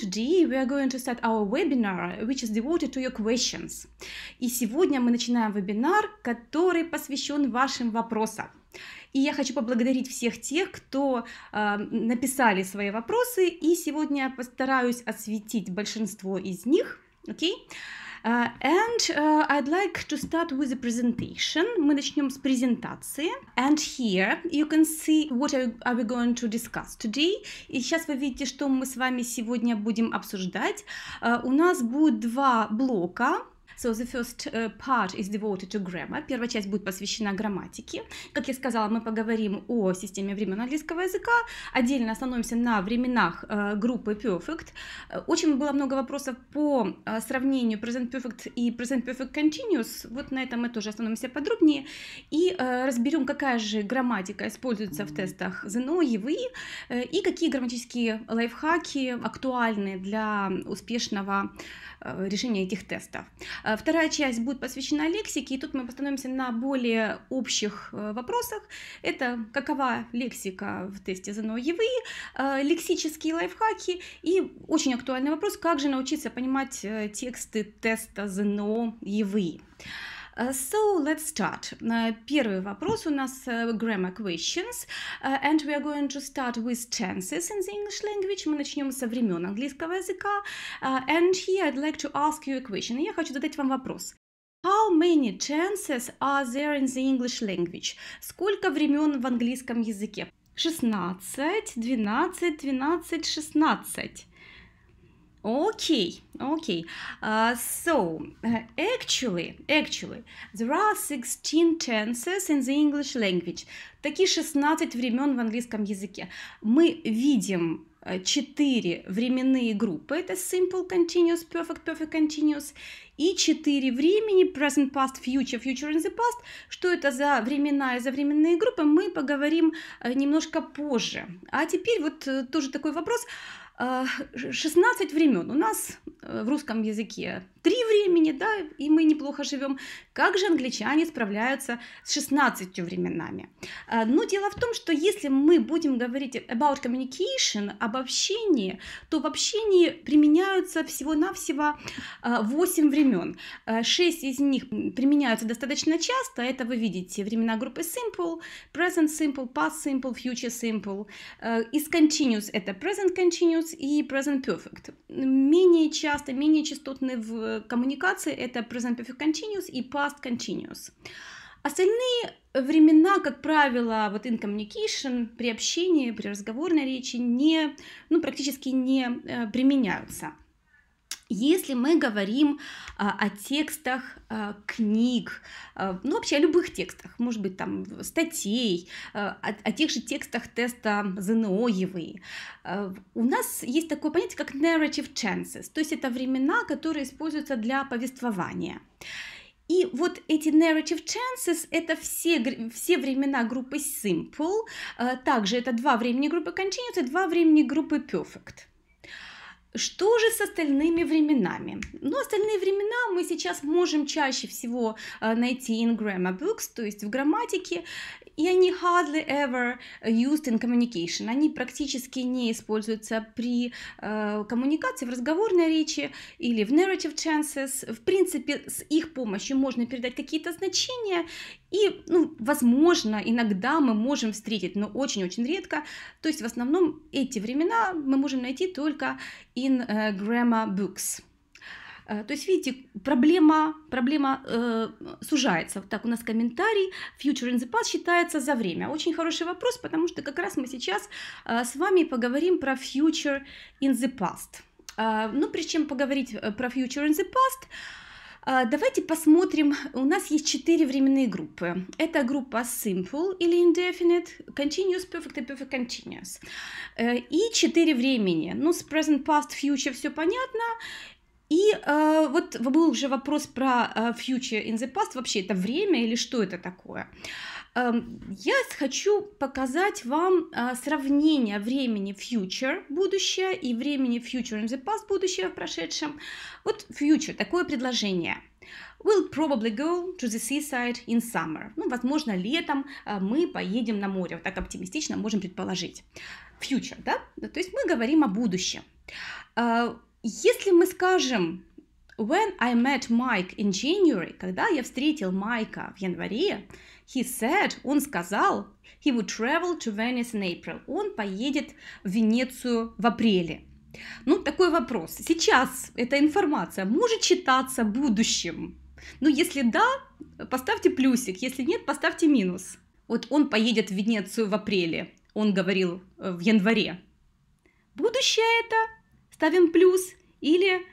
Today we are going to start our webinar, which is devoted to your questions. И сегодня мы начинаем вебинар, который посвящен вашим вопросам. И я хочу поблагодарить всех тех, кто э, написали свои вопросы, и сегодня постараюсь осветить большинство из них. Окей? Okay? Uh, and uh, I'd like to start with a presentation. Мы начнем с презентации. And here you can see what are we going to discuss today. И сейчас вы видите, что мы с вами сегодня будем обсуждать. Uh, у нас будет два блока. So the first э, part is devoted to grammar. Первая часть будет посвящена грамматике. Как я сказала, мы поговорим о системе времен английского языка. Отдельно остановимся на временах э, группы perfect. Очень было много вопросов по э, сравнению present perfect и present perfect continuous. Вот на этом мы тоже остановимся подробнее. И разберем, какая же грамматика используется в тестах ЗНО, ЕВИ, и какие грамматические лайфхаки актуальны для успешного Э, решения этих тестов. Э, вторая часть будет посвящена лексике, и тут мы остановимся на более общих э, вопросах. Это какова лексика в тесте ЗНО ЕВИ, лексические лайфхаки и очень актуальный вопрос, как же научиться понимать тексты теста ЗНО ЕВИ. Uh, so let's start. Uh, первый вопрос у нас э, grammar questions. Uh, and we are going to start with tenses in the English language. Мы начнем со времен английского языка. and here I'd like to ask you a question. Я хочу задать вам вопрос. How many tenses are there in the English language? Сколько времен в английском языке? 16, 12, 12, 16. Okay, okay. Uh, so, uh, actually, actually, there are 16 tenses in the English language. Такие 16 времен в английском языке. Мы видим э, четыре временные группы. Это simple, continuous, perfect, perfect, continuous. И четыре времени, present, past, future, future and the past. Что это за времена и за временные группы, мы поговорим э, немножко позже. А теперь вот э, тоже такой вопрос. Uh, 16 э, времен у нас э, в русском языке три времени, да, и мы неплохо живем. Как же англичане справляются с 16 временами? А, Но ну, дело в том, что если мы будем говорить about communication, об общении, то в общении применяются всего-навсего 8 времен. 6 из них применяются достаточно часто, это вы видите, времена группы simple, present simple, past simple, future simple. А, из continuous это present continuous и present perfect. Менее часто, менее частотные в коммуникации это present perfect continuous и past continuous. Остальные времена, как правило, вот in communication, при общении, при разговорной речи не, ну, практически не э, применяются. Если мы говорим а, о текстах а, книг, а, ну вообще о любых текстах, может быть там статей, а, о, о тех же текстах теста ЗНОевые, а, у нас есть такое понятие, как narrative chances, то есть это времена, которые используются для повествования. И вот эти narrative chances — это все, все времена группы simple, а, также это два времени группы continuous и два времени группы perfect. Что же с остальными временами? Ну, остальные времена мы сейчас можем чаще всего э, найти in grammar books, то есть в грамматике, и они hardly ever used in communication. Они практически не используются при э, коммуникации, в разговорной речи или в narrative chances. В принципе, с их помощью можно передать какие-то значения, и, ну, возможно, иногда мы можем встретить, но очень-очень редко. То есть в основном эти времена мы можем найти только in э, grammar books. Э, то есть, видите, проблема, проблема э, сужается. Вот так у нас комментарий. Future in the past считается за время. Очень хороший вопрос, потому что как раз мы сейчас э, с вами поговорим про future in the past. Э, но ну, прежде чем поговорить э, про future in the past, а, давайте посмотрим, у нас есть четыре временные группы. Это группа Simple или Indefinite, Continuous, Perfect и Perfect Continuous. Э, и четыре времени. Ну, с Present, Past, Future все понятно. И э, вот был уже вопрос про э, future in the past, вообще это время или что это такое. Э, Эм, я хочу показать вам э, сравнение времени future, будущее, и времени future in the past, будущее в прошедшем. Вот future, такое предложение. We'll probably go to the seaside in summer. Ну, возможно, летом э, мы поедем на море. Вот так оптимистично можем предположить. Future, да? То есть мы говорим о будущем. Э, если мы скажем When I met Mike in January, когда я встретил Майка в январе, He said, он сказал, he would travel to Venice in April. Он поедет в Венецию в апреле. Ну, такой вопрос. Сейчас эта информация может считаться будущим? Ну, если да, поставьте плюсик, если нет, поставьте минус. Вот он поедет в Венецию в апреле, он говорил э, в январе. Будущее это? Ставим плюс. Или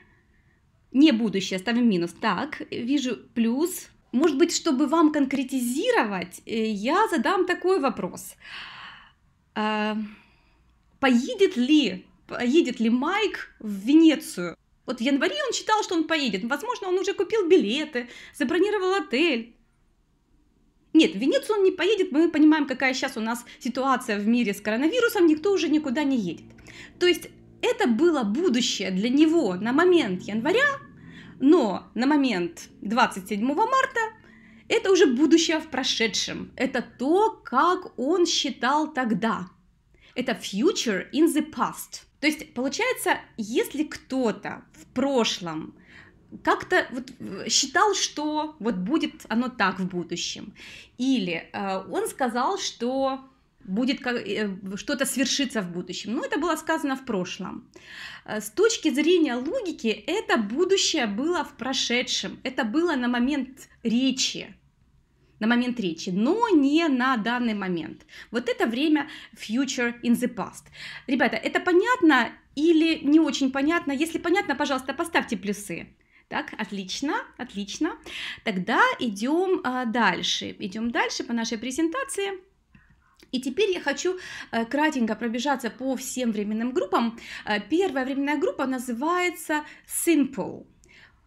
не будущее, ставим минус. Так, вижу плюс, может быть, чтобы вам конкретизировать, э, я задам такой вопрос. А, поедет ли, поедет ли Майк в Венецию? Вот в январе он читал, что он поедет. Возможно, он уже купил билеты, забронировал отель. Нет, в Венецию он не поедет, мы понимаем, какая сейчас у нас ситуация в мире с коронавирусом, никто уже никуда не едет. То есть это было будущее для него на момент января, но на момент 27 марта это уже будущее в прошедшем. Это то, как он считал тогда. Это future in the past. То есть, получается, если кто-то в прошлом как-то вот э, считал, что вот будет оно так в будущем, или э, он сказал, что будет э, что-то свершиться в будущем. Но ну, это было сказано в прошлом. Э, с точки зрения логики, это будущее было в прошедшем. Это было на момент речи, на момент речи, но не на данный момент. Вот это время future in the past. Ребята, это понятно или не очень понятно? Если понятно, пожалуйста, поставьте плюсы. Так, отлично, отлично. Тогда идем э, дальше. Идем дальше по нашей презентации. И теперь я хочу э, кратенько пробежаться по всем временным группам. Э, первая временная группа называется Simple.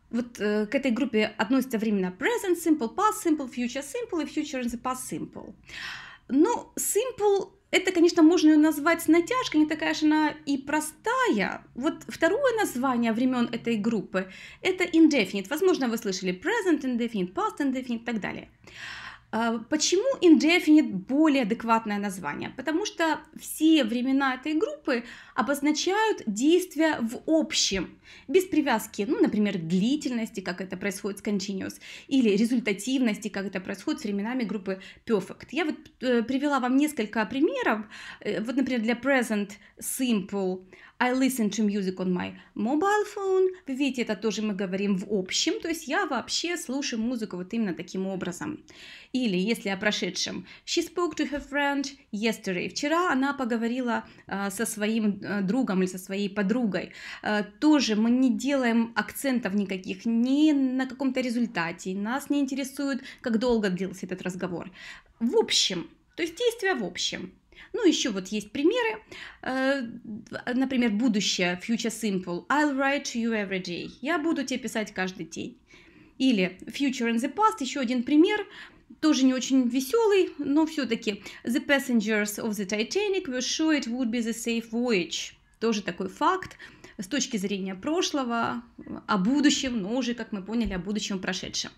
Вот э, к этой группе относятся времена present simple, past simple, future simple и future in the past simple. Ну, simple это, конечно, можно ее назвать с натяжкой, не такая же она и простая. Вот второе название времен этой группы – это indefinite. Возможно, вы слышали present indefinite, past indefinite и так далее. А, почему Indefinite более адекватное название? Потому что все времена этой группы обозначают действия в общем, без привязки, ну, например, длительности, как это происходит с continuous, или результативности, как это происходит с временами группы perfect. Я вот э, привела вам несколько примеров. Э, вот, например, для present simple I listen to music on my mobile phone. Вы видите, это тоже мы говорим в общем, то есть я вообще слушаю музыку вот именно таким образом. Или если о прошедшем. She spoke to her friend yesterday. Вчера она поговорила э, со своим э, другом или со своей подругой. Э, тоже мы не делаем акцентов никаких ни на каком-то результате. Нас не интересует, как долго длился этот разговор. В общем, то есть действия в общем. Ну, еще вот есть примеры. Э, например, будущее, future simple. I'll write to you every day. Я буду тебе писать каждый день. Или future and the past, еще один пример, тоже не очень веселый, но все-таки. The passengers of the Titanic were sure it would be the safe voyage. Тоже такой факт с точки зрения прошлого, о будущем, но уже, как мы поняли, о будущем прошедшем.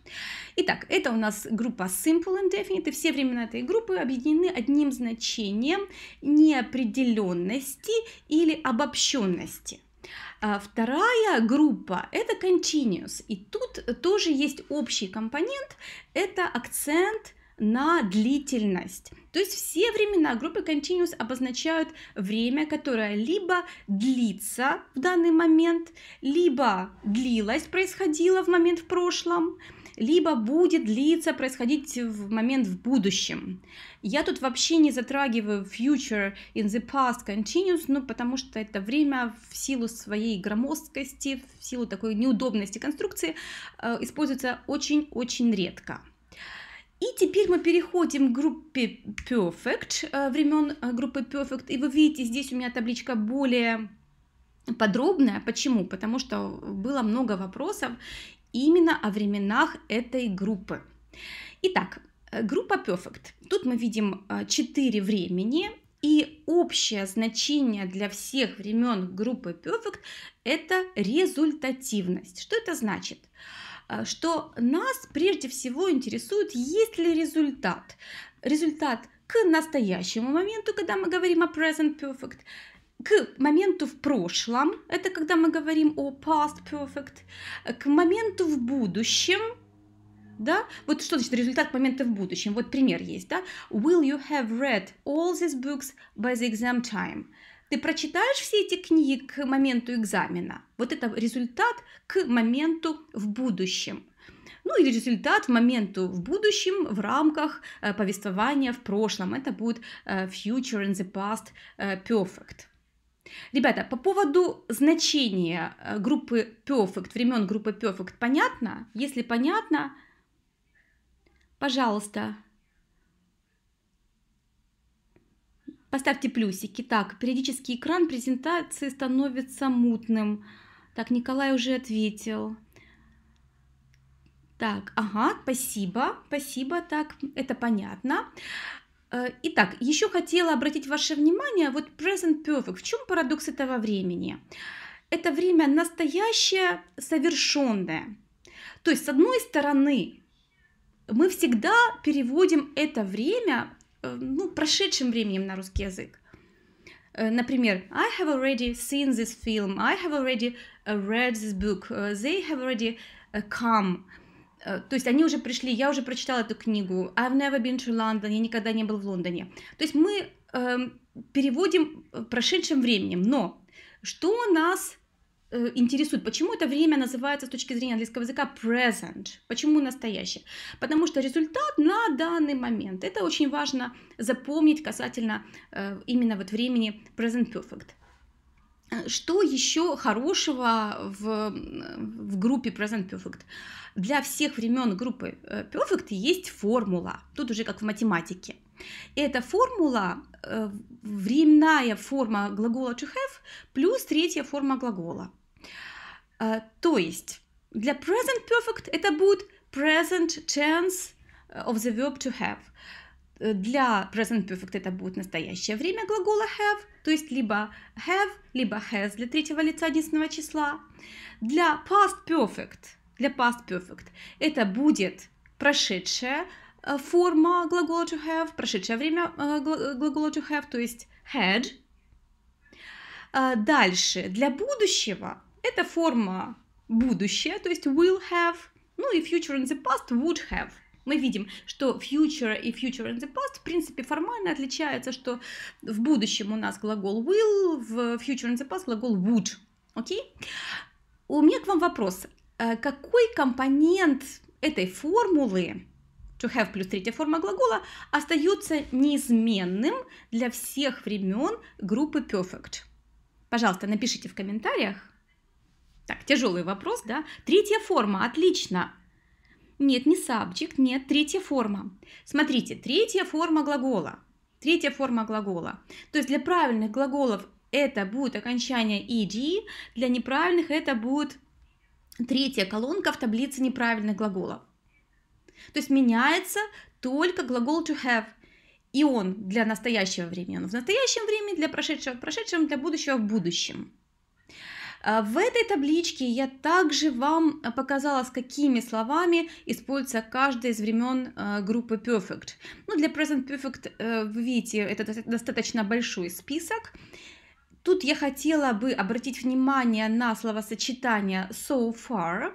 Итак, это у нас группа Simple Indefinite, и все времена этой группы объединены одним значением неопределенности или обобщенности. А вторая группа – это continuous, и тут тоже есть общий компонент, это акцент – на длительность. То есть все времена группы continuous обозначают время, которое либо длится в данный момент, либо длилось, происходило в момент в прошлом, либо будет длиться, происходить в момент в будущем. Я тут вообще не затрагиваю future in the past continuous, ну, потому что это время в силу своей громоздкости, в силу такой неудобности конструкции, э, используется очень-очень редко. И теперь мы переходим к группе Perfect, э, времен э, группы Perfect. И вы видите, здесь у меня табличка более подробная. Почему? Потому что было много вопросов именно о временах этой группы. Итак, э, группа Perfect. Тут мы видим 4 времени, и общее значение для всех времен группы Perfect – это результативность. Что это значит? Значит, Э, что нас прежде всего интересует, есть ли результат. Результат к настоящему моменту, когда мы говорим о present perfect, к моменту в прошлом, это когда мы говорим о past perfect, к моменту в будущем, да? Вот что значит результат момента в будущем? Вот пример есть, да? Will you have read all these books by the exam time? ты прочитаешь все эти книги к моменту экзамена. Вот это результат к моменту в будущем. Ну или результат в моменту в будущем в рамках э, повествования в прошлом. Это будет э, future in the past э, perfect. Ребята, по поводу значения э, группы perfect, времен группы perfect, понятно? Если понятно, пожалуйста, Поставьте плюсики. Так, периодически экран презентации становится мутным. Так, Николай уже ответил. Так, ага, спасибо, спасибо, так, это понятно. Э, итак, еще хотела обратить ваше внимание, вот present perfect, в чем парадокс этого времени? Это время настоящее, совершенное. То есть, с одной стороны, мы всегда переводим это время Э, ну, прошедшим временем на русский язык. Э, например, I have already seen this film, I have already э, read this book, they have already come. То есть они уже пришли, я уже прочитала эту книгу, I've never been to London, я никогда не был в Лондоне. То есть мы эм, переводим прошедшим временем, но что нас Э, интересует, почему это время называется с точки зрения английского языка present, почему настоящее? Потому что результат на данный момент. Это очень важно запомнить касательно э, именно вот времени present perfect. Э, что еще хорошего в, в группе Present Perfect? Для всех времен группы Perfect есть формула, тут уже как в математике. Эта формула временная форма глагола to have плюс третья форма глагола. А, то есть для present perfect это будет present chance э, of the verb to have. Э, для present perfect это будет настоящее время глагола have, то есть либо have, либо has для третьего лица единственного числа. Для past perfect, для past perfect это будет прошедшее э, форма глагола to have, прошедшее время глагола to have, то есть had. А, дальше, для будущего это форма будущее, то есть will have, ну и future in the past would have. Мы видим, что future и future in the past в принципе формально отличаются, что в будущем у нас глагол will, в future in the past глагол would. Окей? Okay? У меня к вам вопрос. Э, какой компонент этой формулы to have плюс третья форма глагола остается неизменным для всех времен группы perfect? Пожалуйста, напишите в комментариях. Так, тяжелый вопрос, да? Третья форма, отлично. Нет, не subject, нет, третья форма. Смотрите, третья форма глагола. Третья форма глагола. То есть для правильных глаголов это будет окончание ed, для неправильных это будет третья колонка в таблице неправильных глаголов. То есть меняется только глагол to have. И он для настоящего времени, он в настоящем времени, для прошедшего в прошедшем, для будущего в будущем. А в этой табличке я также вам показала, с какими словами используется каждый из времен э, группы Perfect. Ну, для Present Perfect э, вы видите, это достаточно большой список. Тут я хотела бы обратить внимание на словосочетание so far.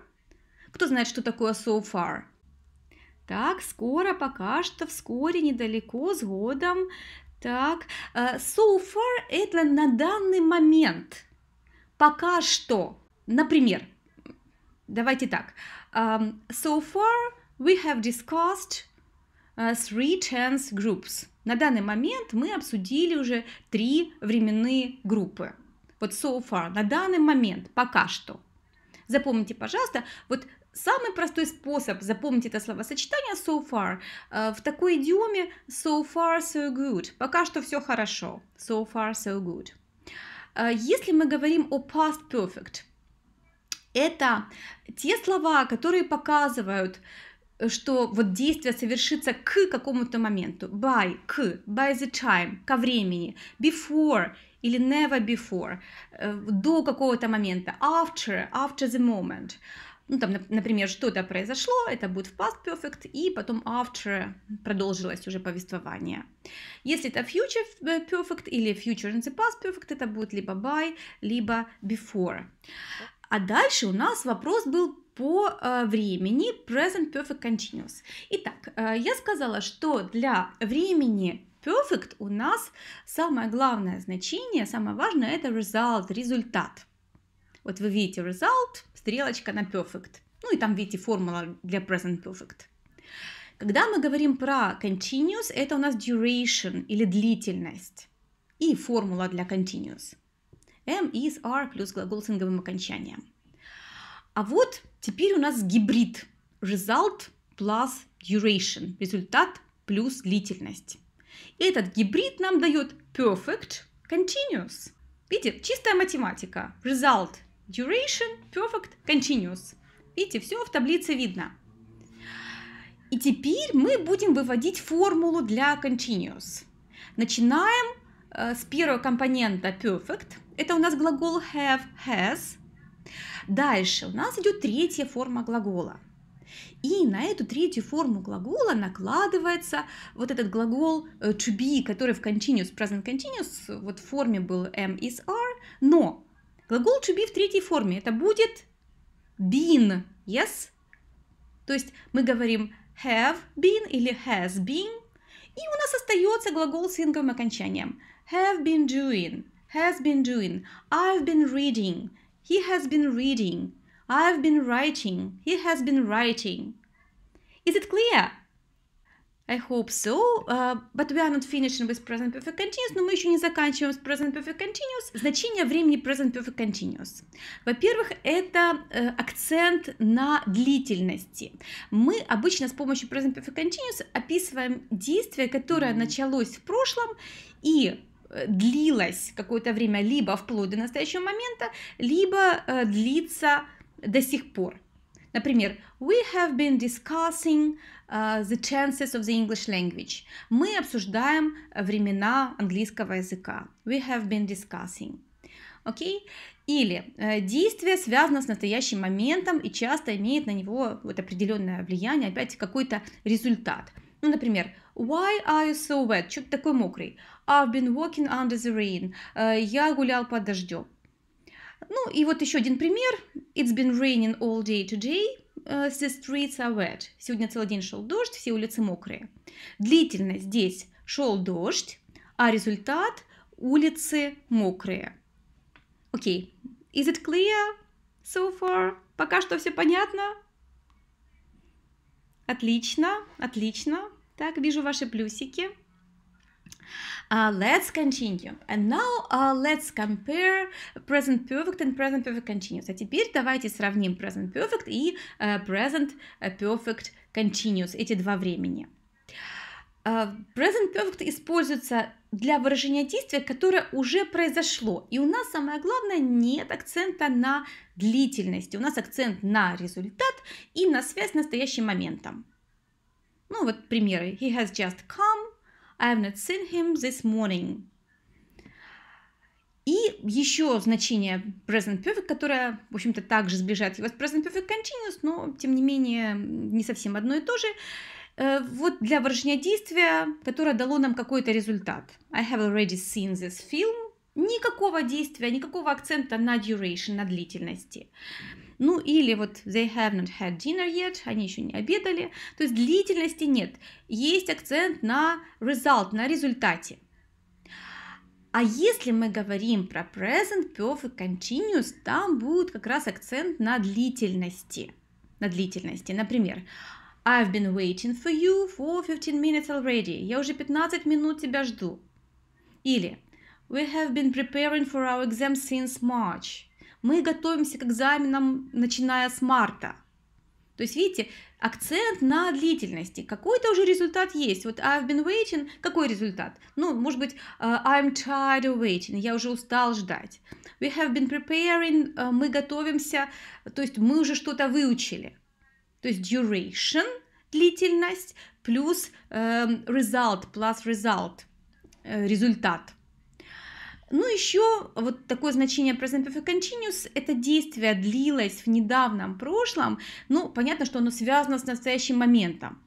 Кто знает, что такое so far? Так, скоро, пока что, вскоре, недалеко, с годом. Так, э, so far это на данный момент – Пока что, например, давайте так. Um, so far we have discussed uh, three tense groups. На данный момент мы обсудили уже три временные группы. Вот so far, на данный момент, пока что. Запомните, пожалуйста, вот самый простой способ запомнить это словосочетание so far. Э, в такой идиоме so far so good. Пока что все хорошо. So far so good. А, если мы говорим о past perfect, это те слова, которые показывают, что вот действие совершится к какому-то моменту. By, к, by the time, ко времени, before или never before, э, до какого-то момента, after, after the moment ну, там, например, что-то произошло, это будет в past perfect, и потом after продолжилось уже повествование. Если это future э, perfect или future in the past perfect, это будет либо by, либо before. А дальше у нас вопрос был по э, времени present perfect continuous. Итак, э, я сказала, что для времени perfect у нас самое главное значение, самое важное это result, результат. Вот вы видите result, стрелочка на perfect. Ну и там, видите, формула для present perfect. Когда мы говорим про continuous, это у нас duration или длительность. И формула для continuous. M is R плюс глагол с инговым окончанием. А вот теперь у нас гибрид. Result plus duration. Результат плюс длительность. И этот гибрид нам дает perfect continuous. Видите, чистая математика. Result Duration, Perfect, Continuous. Видите, все в таблице видно. И теперь мы будем выводить формулу для continuous. Начинаем э, с первого компонента perfect. Это у нас глагол have, has. Дальше у нас идет третья форма глагола. И на эту третью форму глагола накладывается вот этот глагол э, to be, который в continuous, present continuous, вот в форме был am is are, но Глагол to be в третьей форме. Это будет been. Yes? То есть мы говорим have been или has been. И у нас остается глагол с инговым окончанием. Have been doing. Has been doing. I've been reading. He has been reading. I've been writing. He has been writing. Is it clear? I hope so, uh, but we are not finished with present perfect continuous, но мы еще не заканчиваем с present perfect continuous. Значение времени present perfect continuous. Во-первых, это э, акцент на длительности. Мы обычно с помощью present perfect continuous описываем действие, которое началось в прошлом и э, длилось какое-то время либо вплоть до настоящего момента, либо э, длится до сих пор. Например, we have been discussing uh, the chances of the English language. Мы обсуждаем времена английского языка. We have been discussing. Окей? Okay? Или э, действие связано с настоящим моментом и часто имеет на него вот определенное влияние, опять какой-то результат. Ну, например, why are you so wet? Что ты такой мокрый? I've been walking under the rain. Э, я гулял под дождем. Ну и вот еще один пример. It's been raining all day today. Uh, the streets are wet. Сегодня целый день шел дождь, все улицы мокрые. Длительно здесь шел дождь, а результат – улицы мокрые. Окей. Okay. Is it clear so far? Пока что все понятно? Отлично, отлично. Так, вижу ваши плюсики. Uh, let's continue. And now uh, let's compare present perfect and present perfect continuous. А теперь давайте сравним present perfect и uh, present э, perfect continuous, эти два времени. Э, present Perfect используется для выражения действия, которое уже произошло. И у нас самое главное нет акцента на длительности. У нас акцент на результат и на связь с настоящим моментом. Ну вот примеры. He has just come, I have not seen him this morning. И еще значение present perfect, которое, в общем-то, также сближает его с present perfect continuous, но, тем не менее, не совсем одно и то же э, вот для выражения действия, которое дало нам какой-то результат. I have already seen this film. Никакого действия, никакого акцента на duration, на длительности. Ну или вот they have not had dinner yet, они еще не обедали. То есть длительности нет. Есть акцент на result, на результате. А если мы говорим про present, perfect, continuous, там будет как раз акцент на длительности. На длительности. Например, I've been waiting for you for 15 minutes already. Я уже 15 минут тебя жду. Или We have been preparing for our exam since March. Мы готовимся к экзаменам, начиная с марта. То есть, видите, акцент на длительности. Какой-то уже результат есть. Вот I've been waiting, какой результат? Ну, может быть, э, I'm tired of waiting, я уже устал ждать. We have been preparing, э, мы готовимся, то есть мы уже что-то выучили. То есть duration, длительность, плюс эм, result, plus result, э, результат. Ну, еще вот такое значение present perfect continuous, это действие длилось в недавнем прошлом, ну, понятно, что оно связано с настоящим моментом.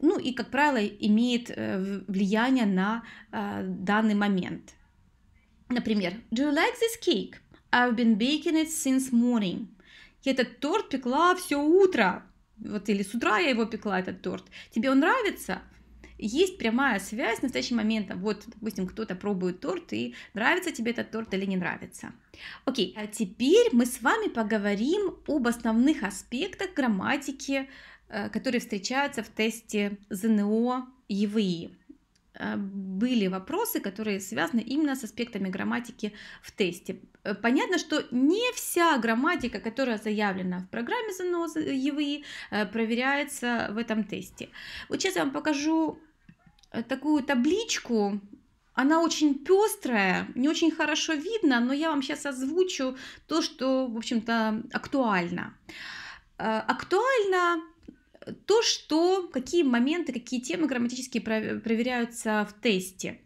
Ну, и, как правило, имеет э, влияние на э, данный момент. Например, Do you like this cake? I've been baking it since morning. Я этот торт пекла все утро. Вот или с утра я его пекла, этот торт. Тебе он нравится? есть прямая связь в настоящий момент. Вот, допустим, кто-то пробует торт, и нравится тебе этот торт или не нравится. Окей, а теперь мы с вами поговорим об основных аспектах грамматики, э, которые встречаются в тесте ЗНО ЕВИ э, были вопросы, которые связаны именно с аспектами грамматики в тесте. Э, понятно, что не вся грамматика, которая заявлена в программе ЗНО ЕВИ, проверяется в этом тесте. Вот сейчас я вам покажу такую табличку. Она очень пестрая, не очень хорошо видно, но я вам сейчас озвучу то, что, в общем-то, актуально. Э, актуально то, что, какие моменты, какие темы грамматические проверяются в тесте.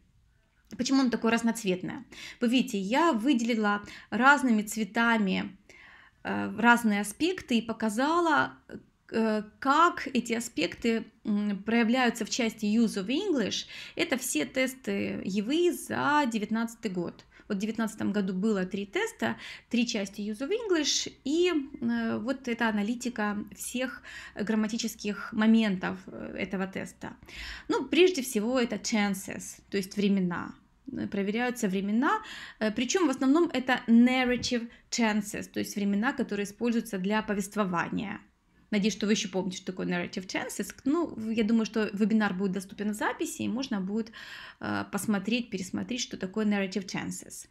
Почему он такой разноцветное? Вы видите, я выделила разными цветами э, разные аспекты и показала, Э, как эти аспекты проявляются в части Use of English, это все тесты ЕВИ за 2019 год. Вот в 2019 году было три теста, три части Use of English, и э, вот это аналитика всех грамматических моментов э, этого теста. Ну, прежде всего, это chances, то есть времена проверяются времена, причем в основном это narrative chances, то есть времена, которые используются для повествования. Надеюсь, что вы еще помните, что такое narrative chances. Ну, я думаю, что вебинар будет доступен в записи, и можно будет э, посмотреть, пересмотреть, что такое narrative chances.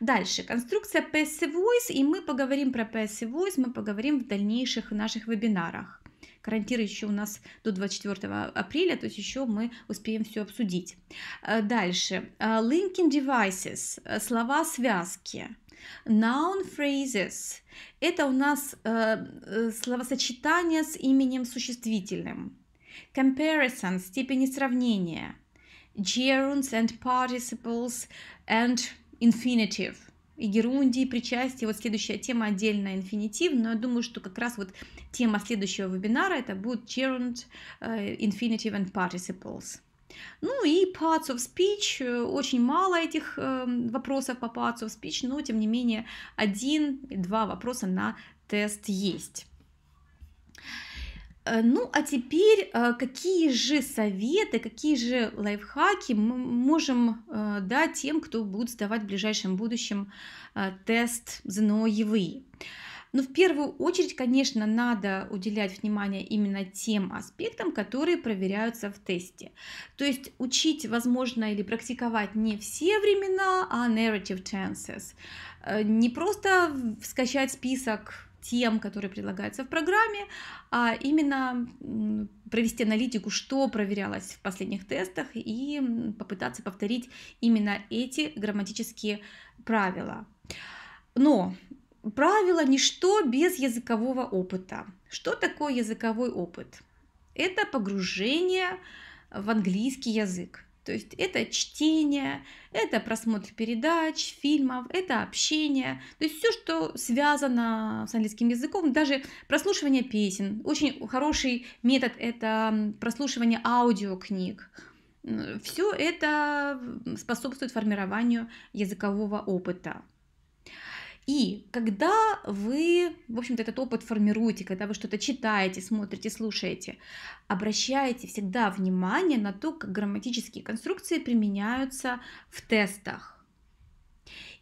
Дальше, конструкция passive Voice, и мы поговорим про passive Voice, мы поговорим в дальнейших наших вебинарах. Карантин еще у нас до 24 апреля, то есть еще мы успеем все обсудить. Э, дальше, э, linking devices, э, слова-связки. Noun phrases – это у нас э, э, словосочетание с именем существительным. Comparison – степени сравнения. Gerunds and participles and infinitive – и герундии, и причастие. Вот следующая тема отдельно инфинитив, но я думаю, что как раз вот тема следующего вебинара это будет gerund, э, infinitive and participles. Ну и parts of speech, э, очень мало этих эм, вопросов по parts of speech, но тем не менее один-два вопроса на тест есть. Э, ну а теперь, э, какие же советы, какие же лайфхаки мы можем дать тем, кто будет сдавать в ближайшем будущем тест ЗНО ЕВИ? Но в первую очередь, конечно, надо уделять внимание именно тем аспектам, которые проверяются в тесте. То есть учить, возможно, или практиковать не все времена, а narrative tenses. Э, не просто скачать список тем, которые предлагаются в программе, а именно провести аналитику, что проверялось в последних тестах и попытаться повторить именно эти грамматические правила. Но Правило «Ничто без языкового опыта». Что такое языковой опыт? Это погружение в английский язык. То есть это чтение, это просмотр передач, фильмов, это общение. То есть все, что связано с английским языком, даже прослушивание песен. Очень хороший метод – это прослушивание аудиокниг. Все это способствует формированию языкового опыта. И когда вы, в общем-то, этот опыт формируете, когда вы что-то читаете, смотрите, слушаете, обращайте всегда внимание на то, как грамматические конструкции применяются в тестах.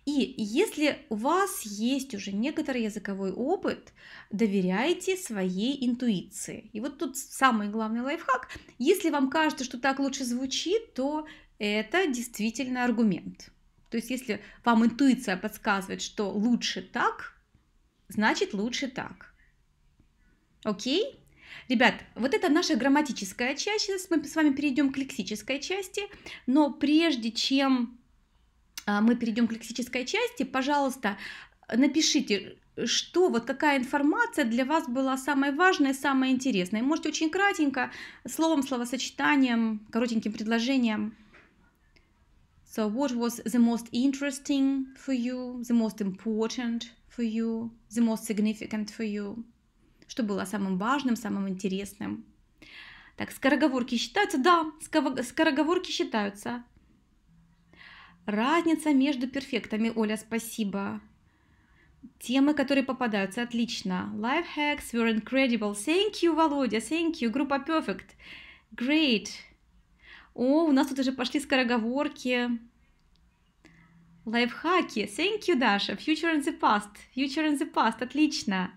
И если у вас есть уже некоторый языковой опыт, доверяйте своей интуиции. И вот тут самый главный лайфхак. Если вам кажется, что так лучше звучит, то это действительно аргумент. То есть если вам интуиция подсказывает, что лучше так, значит лучше так. Окей? Ребят, вот это наша грамматическая часть. Сейчас мы с вами перейдем к лексической части. Но прежде чем а, мы перейдем к лексической части, пожалуйста, напишите, что, вот какая информация для вас была самой важной, самой интересной. Можете очень кратенько, словом, словосочетанием, коротеньким предложением So, what was the most interesting for you, the most important for you, the most significant for you? Что было самым важным, самым интересным? Так, скороговорки считаются? Да, скороговорки считаются. Разница между перфектами, Оля, спасибо. Темы, которые попадаются, отлично. Life hacks were incredible. Thank you, Володя, thank you. Группа Perfect. Great. О, у нас тут уже пошли скороговорки. Лайфхаки. Thank you, Даша. Future in the past. Future in the past. Отлично.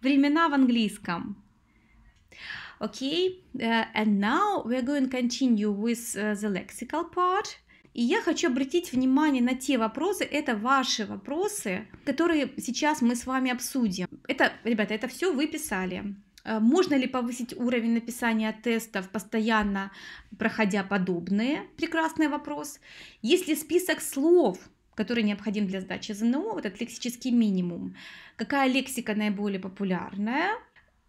Времена в английском. Okay, uh, э, and now we are going to continue with uh, the lexical part. И я хочу обратить внимание на те вопросы, это ваши вопросы, которые сейчас мы с вами обсудим. Это, ребята, это все вы писали. Э, можно ли повысить уровень написания тестов, постоянно проходя подобные? Прекрасный вопрос. Есть ли список слов, который необходим для сдачи ЗНО, вот этот лексический минимум? Какая лексика наиболее популярная?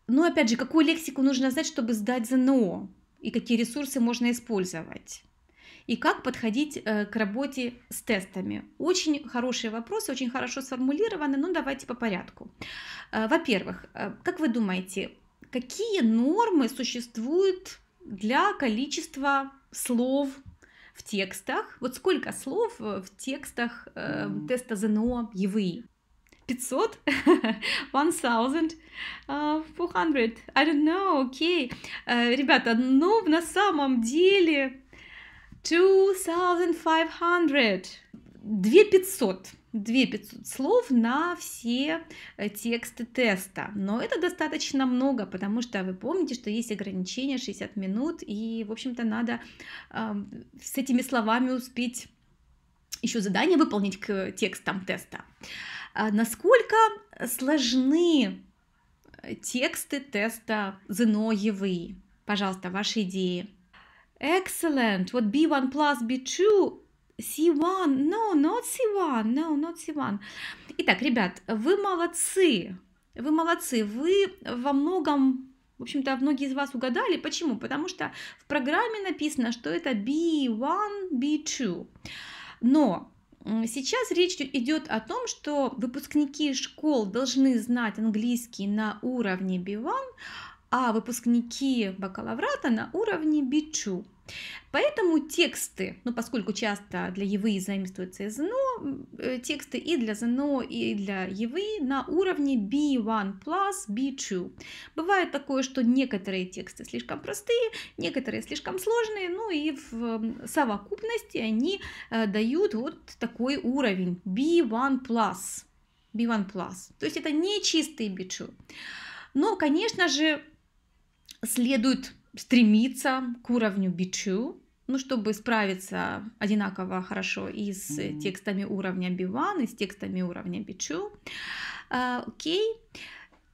Ну, опять же, какую лексику нужно знать, чтобы сдать ЗНО? И какие ресурсы можно использовать? и как подходить э, к работе с тестами. Очень хорошие вопросы, очень хорошо сформулированы, но давайте по порядку. Э, во-первых, как вы думаете, какие нормы существуют для количества слов в текстах. Вот сколько слов э, в текстах э, теста ЗНО ЕВИ? 500? 1500? Uh, 400? I don't know, Okay. Uh, ребята, ну на самом деле 2500. 2 500. 2 500 слов на все э, тексты теста. Но это достаточно много, потому что вы помните, что есть ограничение 60 минут, и, в общем-то, надо э, с этими словами успеть еще задание выполнить к текстам теста. А насколько сложны э, тексты теста зно Пожалуйста, ваши идеи. Excellent. Вот B1 plus B2 C1, no, not C1, no, not C1. Итак, ребят, вы молодцы, вы молодцы, вы во многом, в общем-то, многие из вас угадали. Почему? Потому что в программе написано, что это B1, B2. Но Сейчас речь идет о том, что выпускники школ должны знать английский на уровне B1, а выпускники бакалаврата на уровне B2. Поэтому тексты, ну поскольку часто для ЕВИ заимствуется ЗНО, э, тексты и для ЗНО, и для ЕВИ на уровне B1+, B2. Бывает такое, что некоторые тексты слишком простые, некоторые слишком сложные, ну и в совокупности они э, дают вот такой уровень B1+. B1+. То есть это не чистый B2. Но, конечно же, следует стремиться к уровню бичу, ну, чтобы справиться одинаково хорошо и с текстами уровня B1, и с текстами уровня B2. А, окей. Okay.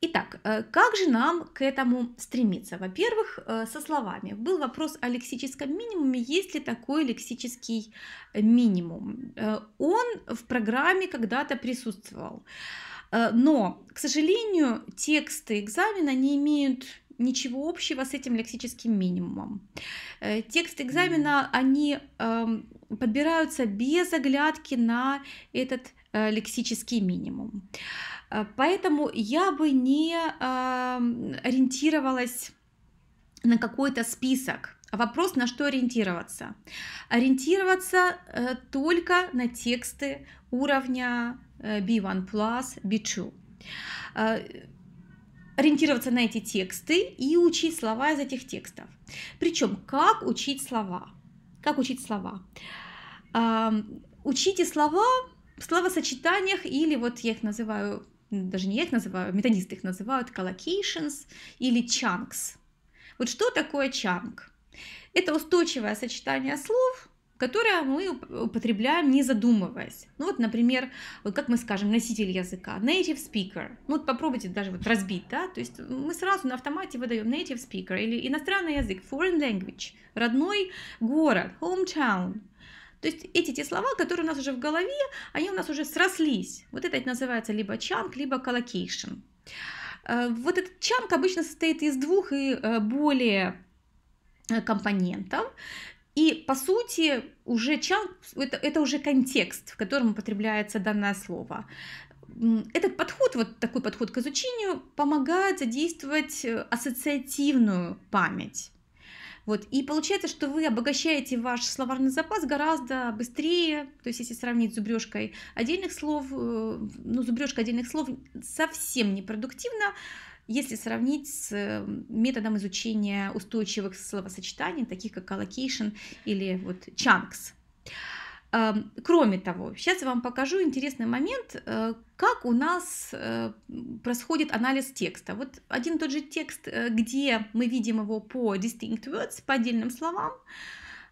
Итак, э, как же нам к этому стремиться? Во-первых, э, со словами. Был вопрос о лексическом минимуме. Есть ли такой лексический э, минимум? Он в программе когда-то присутствовал. Но, к сожалению, тексты экзамена не имеют ничего общего с этим лексическим минимумом. Э, текст экзамена, они эм, подбираются без оглядки на этот э, лексический минимум. Э, поэтому я бы не эм, ориентировалась на какой-то список. Вопрос, на что ориентироваться? Ориентироваться только на тексты уровня B1+, B2 ориентироваться на эти тексты и учить слова из этих текстов. Причем, как учить слова? Как учить слова? Учите слова в словосочетаниях или вот я их называю, даже не я их называю, методисты их называют collocations или chunks. Вот что такое chunk? Это устойчивое сочетание слов, которое мы употребляем, не задумываясь. Ну вот, например, вот как мы скажем, носитель языка, native speaker. Ну вот попробуйте даже вот разбить, да, то есть мы сразу на автомате выдаем native speaker или иностранный язык, foreign language, родной город, hometown. То есть эти те слова, которые у нас уже в голове, они у нас уже срослись. Вот это называется либо chunk, либо collocation. Э, вот этот чанк обычно состоит из двух и э, более э, компонентов. И, по сути, уже чан, это, это уже контекст, в котором употребляется данное слово. Этот подход, вот такой подход к изучению, помогает задействовать э, ассоциативную память. Вот. И получается, что вы обогащаете ваш словарный запас гораздо быстрее, то есть если сравнить с зубрежкой отдельных слов, э, ну, зубрежка отдельных слов совсем непродуктивна, если сравнить с методом изучения устойчивых словосочетаний, таких как allocation или вот chunks. Эм, кроме того, сейчас я вам покажу интересный момент, э, как у нас э, происходит анализ текста. Вот один и тот же текст, э, где мы видим его по distinct words, по отдельным словам,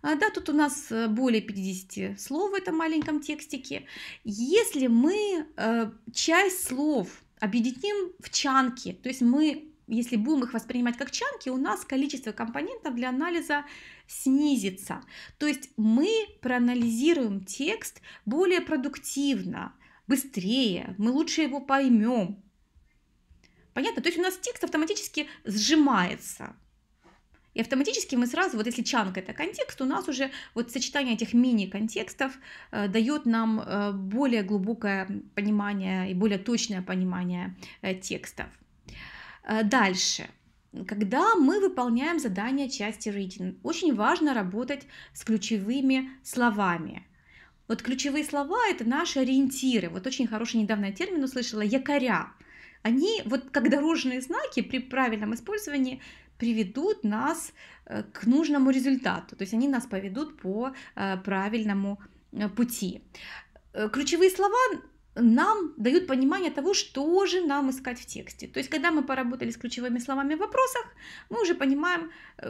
а, да, тут у нас более 50 слов в этом маленьком текстике. Если мы часть слов объединим в чанки. То есть мы, если будем их воспринимать как чанки, у нас количество компонентов для анализа снизится. То есть мы проанализируем текст более продуктивно, быстрее, мы лучше его поймем. Понятно? То есть у нас текст автоматически сжимается. И автоматически мы сразу, вот если чанг это контекст, у нас уже вот сочетание этих мини-контекстов э, дает нам э, более глубокое понимание и более точное понимание э, текстов. Э, дальше когда мы выполняем задание части reading, очень важно работать с ключевыми словами. Вот ключевые слова – это наши ориентиры. Вот очень хороший недавно термин услышала – якоря. Они вот как дорожные знаки при правильном использовании приведут нас э, к нужному результату, то есть они нас поведут по э, правильному э, пути. Ключевые слова нам дают понимание того, что же нам искать в тексте. То есть, когда мы поработали с ключевыми словами в вопросах, мы уже понимаем,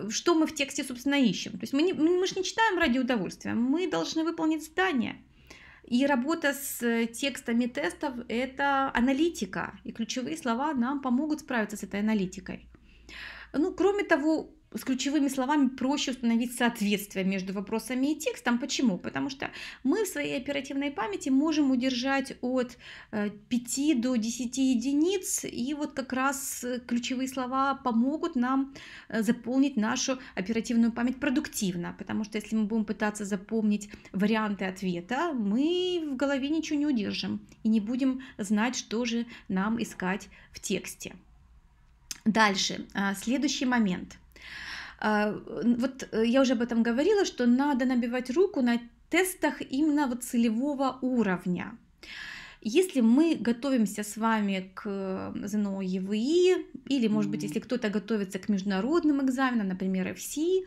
что мы в тексте, собственно, ищем. То есть мы, не, мы же не читаем ради удовольствия, мы должны выполнить задание. И работа с текстами тестов – это аналитика, и ключевые слова нам помогут справиться с этой аналитикой. Ну, кроме того, с ключевыми словами проще установить соответствие между вопросами и текстом. Почему? Потому что мы в своей оперативной памяти можем удержать от 5 э, до 10 единиц, и вот как раз э, ключевые слова помогут нам э, заполнить нашу оперативную память продуктивно, потому что если мы будем пытаться запомнить варианты ответа, мы в голове ничего не удержим и не будем знать, что же нам искать в тексте. Дальше, а, следующий момент. А, вот э, я уже об этом говорила, что надо набивать руку на тестах именно вот целевого уровня. Если мы готовимся с вами к ЗНО ЕВИ, или, может быть, если кто-то готовится к международным экзаменам, например, FCI,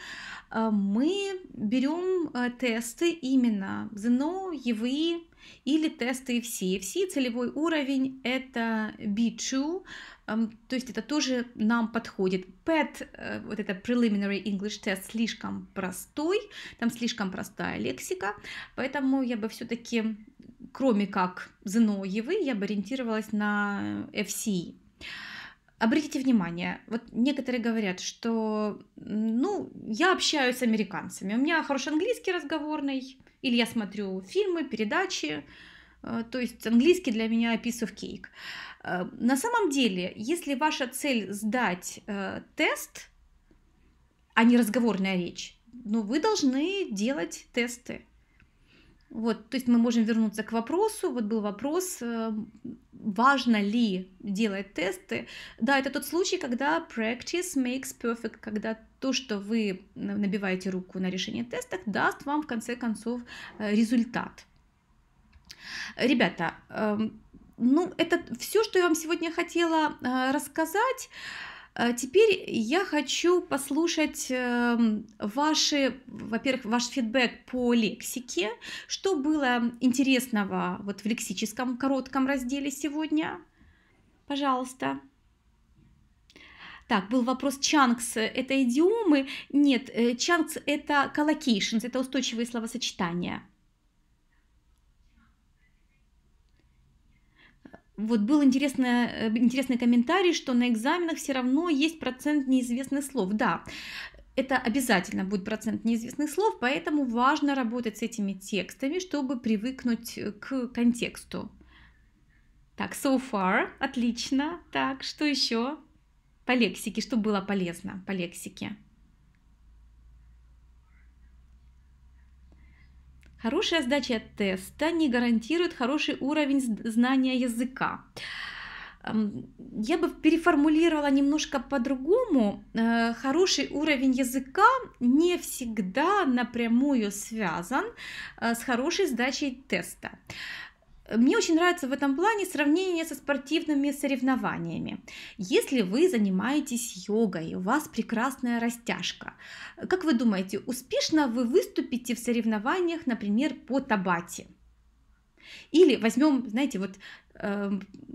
а, мы берем э, тесты именно ЗНО, ЕВИ или тесты FCI. FCI целевой уровень — это B2, то есть это тоже нам подходит. PET, э, вот это Preliminary English Test, слишком простой, там слишком простая лексика, поэтому я бы все-таки, кроме как Зеноевы, я бы ориентировалась на FCE. Обратите внимание, вот некоторые говорят, что, ну, я общаюсь с американцами, у меня хороший английский разговорный, или я смотрю фильмы, передачи, э, то есть английский для меня piece of Э, на самом деле, если ваша цель сдать э, тест, а не разговорная речь, ну, вы должны делать тесты. Вот, то есть мы можем вернуться к вопросу. Вот был вопрос, э, важно ли делать тесты. Да, это тот случай, когда practice makes perfect, когда то, что вы набиваете руку на решение тестов, даст вам в конце концов результат. Ребята, эм, ну, это все, что я вам сегодня хотела э, рассказать. Э, теперь я хочу послушать эм, ваши, во-первых, ваш фидбэк по лексике. Что было интересного вот в лексическом коротком разделе сегодня? Пожалуйста. Так, был вопрос чанкс – это идиомы? Нет, э, чанкс – это коллокейшнс, это устойчивые словосочетания. Вот был интересный, э, интересный комментарий, что на экзаменах все равно есть процент неизвестных слов. Да, это обязательно будет процент неизвестных слов, поэтому важно работать с этими текстами, чтобы привыкнуть э, к контексту. Так, so far, отлично. Так, что еще? По лексике, что было полезно по лексике? Хорошая сдача теста не гарантирует хороший уровень знания языка. Я бы переформулировала немножко по-другому. Э, хороший уровень языка не всегда напрямую связан э, с хорошей сдачей теста. Мне очень нравится в этом плане сравнение со спортивными соревнованиями. Если вы занимаетесь йогой, у вас прекрасная растяжка, как вы думаете, успешно вы выступите в соревнованиях, например, по табате? Или возьмем, знаете, вот, э,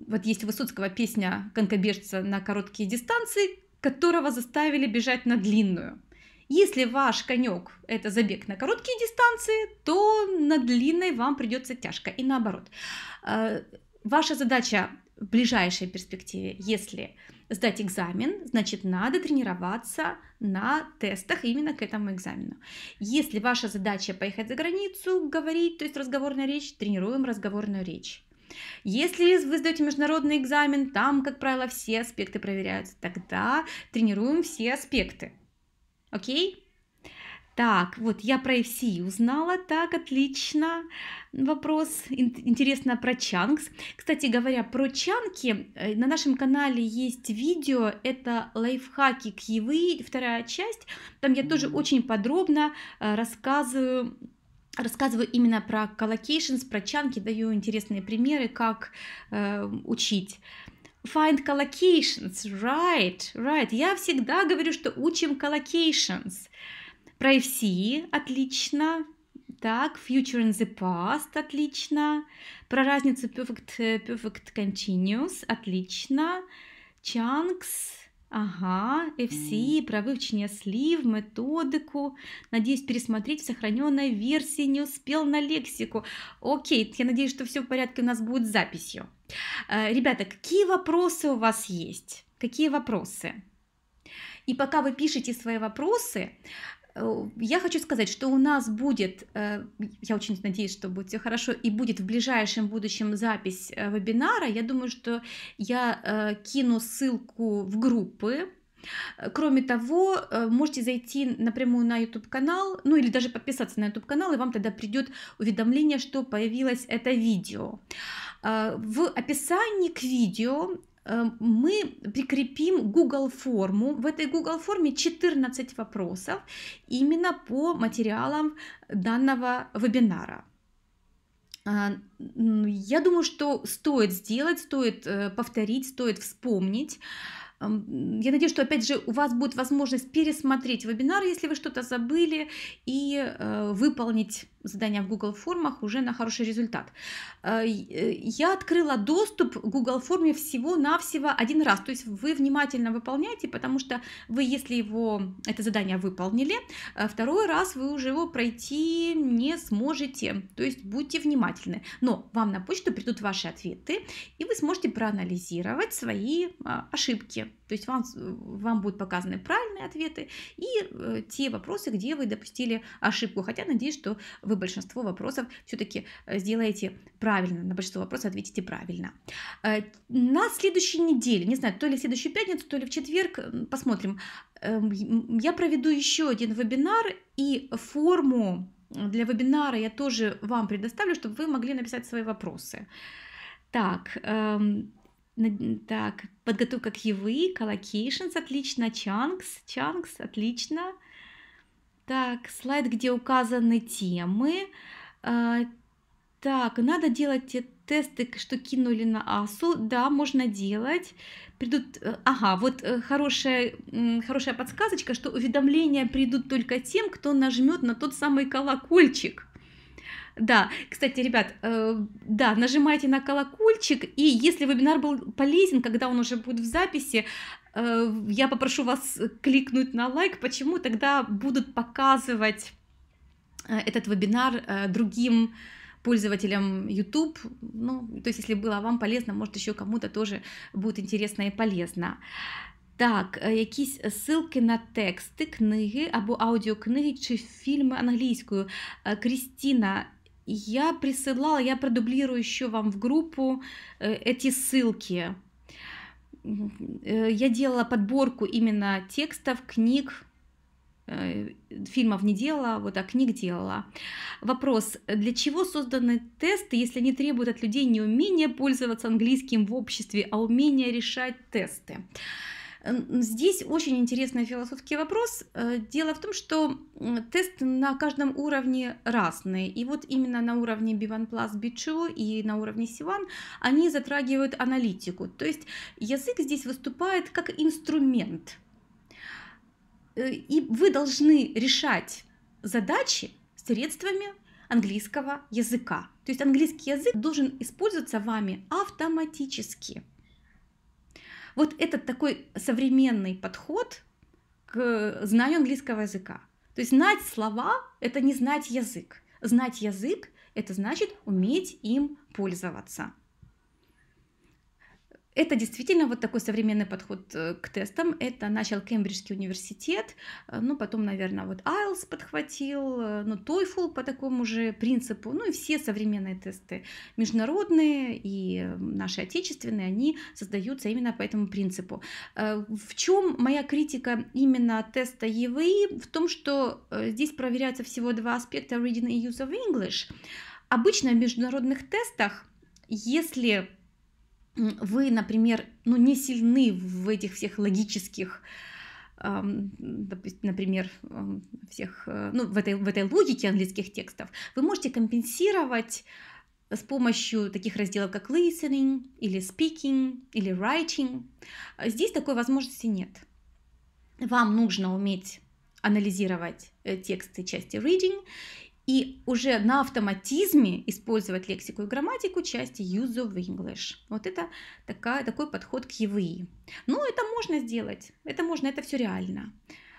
вот есть у Высоцкого песня «Конкобежца на короткие дистанции», которого заставили бежать на длинную – если ваш конек – это забег на короткие дистанции, то на длинной вам придется тяжко, и наоборот. А, ваша задача в ближайшей перспективе, если сдать экзамен, значит, надо тренироваться на тестах именно к этому экзамену. Если ваша задача поехать за границу, говорить, то есть разговорная речь, тренируем разговорную речь. Если вы сдаете международный экзамен, там, как правило, все аспекты проверяются, тогда тренируем все аспекты. Окей? Так, вот я про FC узнала, так, отлично. Вопрос, интересно про чанкс. Кстати говоря, про чанки, э, на нашем канале есть видео, это лайфхаки к ЕВИ, вторая часть. Там я тоже очень подробно э, рассказываю рассказываю именно про коллокейшнс, про чанки, даю интересные примеры, как э, учить. Find collocations, right, right. Я всегда говорю, что учим collocations. Про FC отлично, так, future in the past, отлично. Про разницу perfect, perfect continuous, отлично. Chunks, ага, FC, про выучение слив, методику. Надеюсь, пересмотреть в сохраненной версии, не успел на лексику. Окей, я надеюсь, что все в порядке у нас будет с записью. Э, ребята, какие вопросы у вас есть? Какие вопросы? И пока вы пишете свои вопросы, э, я хочу сказать, что у нас будет, э, я очень надеюсь, что будет все хорошо, и будет в ближайшем будущем запись вебинара. Я думаю, что я кину ссылку в группы. Кроме того, можете зайти напрямую на YouTube-канал, ну или даже подписаться на YouTube-канал, и вам тогда придет уведомление, что появилось это видео. А, в описании к видео э, мы прикрепим Google форму. В этой Google форме 14 вопросов именно по материалам данного вебинара. А, я думаю, что стоит сделать, стоит э, повторить, стоит вспомнить. Я надеюсь, что опять же у вас будет возможность пересмотреть вебинар, если вы что-то забыли, и э, выполнить задания в Google формах уже на хороший результат. Э, э, я открыла доступ к Google форме всего-навсего один раз, то есть вы внимательно выполняете, потому что вы, если его, это задание выполнили, э, второй раз вы уже его пройти не сможете, то есть будьте внимательны. Но вам на почту придут ваши ответы, и вы сможете проанализировать свои ошибки. То есть вам, э, вам будут показаны правильные ответы и э, те вопросы, где вы допустили ошибку. Хотя надеюсь, что вы большинство вопросов все-таки э, сделаете правильно, на большинство вопросов ответите правильно. Э, на следующей неделе, не знаю, то ли в следующую пятницу, то ли в четверг, посмотрим, э, я проведу еще один вебинар и форму для вебинара я тоже вам предоставлю, чтобы вы могли написать свои вопросы. Так, эм, так, подготовка к EV, collocations, отлично, чанкс, чанкс отлично. Так, слайд, где указаны темы. А, так, надо делать те тесты, что кинули на АСУ. Да, можно делать. Придут, э, ага, вот э, хорошая, хорошая подсказочка, что уведомления придут только тем, кто нажмет на тот самый колокольчик. Да, кстати, ребят, э, да, нажимайте на колокольчик, и если вебинар был полезен, когда он уже будет в записи, э, я попрошу вас кликнуть на лайк, почему тогда будут показывать э, этот вебинар э, другим пользователям YouTube. Ну, то есть, если было вам полезно, может, еще кому-то тоже будет интересно и полезно. Так, э, якісь ссылки на тексти, книги або аудіокниги чи фільми англійською. Крістіна я присылала, я продублирую еще вам в группу э, эти ссылки. Э, я делала подборку именно текстов, книг, э, фильмов не делала, вот, а книг делала. Вопрос, для чего созданы тесты, если они требуют от людей не умения пользоваться английским в обществе, а умения решать тесты? Здесь очень интересный философский вопрос. Э, дело в том, что тест на каждом уровне разный. И вот именно на уровне B1+, B2 и на уровне C1 они затрагивают аналитику. То есть язык здесь выступает как инструмент. Э, и вы должны решать задачи средствами английского языка. То есть английский язык должен использоваться вами автоматически – вот этот такой современный подход к знанию английского языка. То есть знать слова — это не знать язык. Знать язык — это значит уметь им пользоваться. Это действительно вот такой современный подход э, к тестам. Это начал Кембриджский университет, э, ну, потом, наверное, вот IELTS подхватил, э, ну, TOEFL по такому же принципу, ну, и все современные тесты международные и наши отечественные, они создаются именно по этому принципу. В чем моя критика именно теста EVE? В том, что здесь проверяются всего два аспекта reading и use of English. Обычно в международных тестах, если вы, например, ну, не сильны в этих всех логических например, всех, э, ну, в этой, в этой логике английских текстов, вы можете компенсировать с помощью таких разделов, как listening, или speaking, или writing. А здесь такой возможности нет. Вам нужно уметь анализировать э, тексты части reading и уже на автоматизме использовать лексику и грамматику части use of English. Вот это такая, такой подход к EVE. E. Но это можно сделать, это можно, это все реально.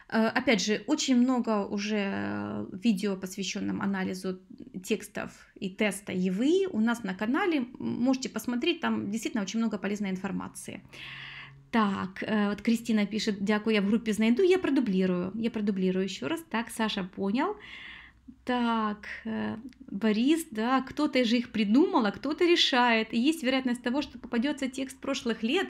Э, опять же, очень много уже э, видео, посвященном анализу текстов и теста ЕВИ e e у нас на канале. Можете посмотреть, там действительно очень много полезной информации. Так, э, вот Кристина пишет, дякую, я в группе знайду, я продублирую, я продублирую еще раз. Так, Саша понял. Так, э, Борис, да, кто-то же их придумал, а кто-то решает. И есть вероятность того, что попадется текст прошлых лет.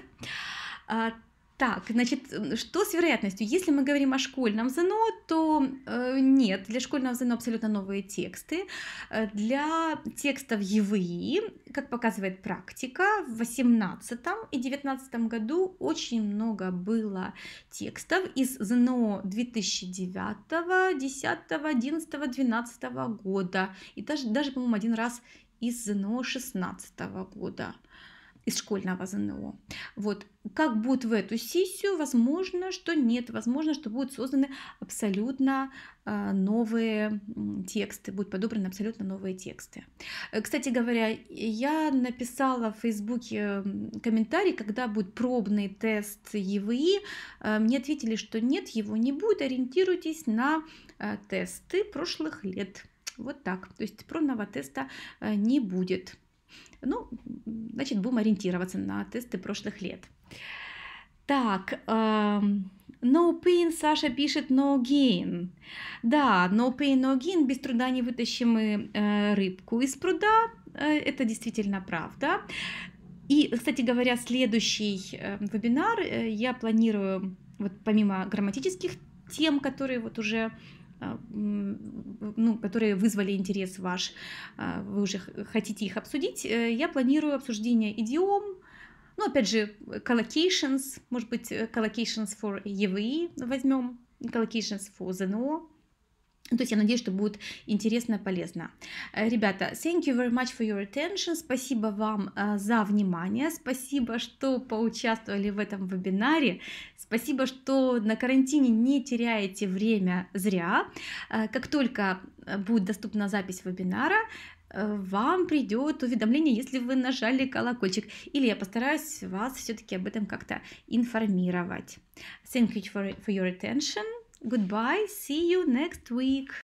А, так, значит, что с вероятностью? Если мы говорим о школьном ЗНО, то э, нет, для школьного ЗНО абсолютно новые тексты. Э, для текстов ЕВИ, как показывает практика, в 18 и 19 году очень много было текстов из ЗНО 2009, 10, 11, 12 года и даже, даже по-моему, один раз из ЗНО 16 года из школьного ЗНО. Вот. Как будет в эту сессию, возможно, что нет, возможно, что будут созданы абсолютно э, новые тексты, будут подобраны абсолютно новые тексты. Э, кстати говоря, я написала в Фейсбуке комментарий, когда будет пробный тест ЕВИ, э, мне ответили, что нет, его не будет, ориентируйтесь на тесты прошлых лет. Вот так. То есть пробного теста не будет. Ну, значит, будем ориентироваться на тесты прошлых лет. Так, эм, no pain, Саша пишет no gain. Да, no pain, no gain, без труда не вытащим мы э, рыбку из пруда. Э, это действительно правда. И, кстати говоря, следующий э, вебинар я планирую, вот помимо грамматических тем, которые вот уже а, ну, которые вызвали интерес ваш, а, вы уже хотите их обсудить, э, я планирую обсуждение идиом, ну, опять же, collocations, может быть, э, collocations for EVE возьмем, collocations for ZNO, то есть я надеюсь, что будет интересно и полезно. Э, ребята, thank you very much for your attention. Спасибо вам за внимание. Спасибо, что поучаствовали в этом вебинаре. Спасибо, что на карантине не теряете время зря. Э, как только э, будет доступна запись вебинара, э, вам придет уведомление, если вы нажали колокольчик. Или я постараюсь вас все-таки об этом как-то информировать. Thank you for, for your attention. Goodbye. See you next week.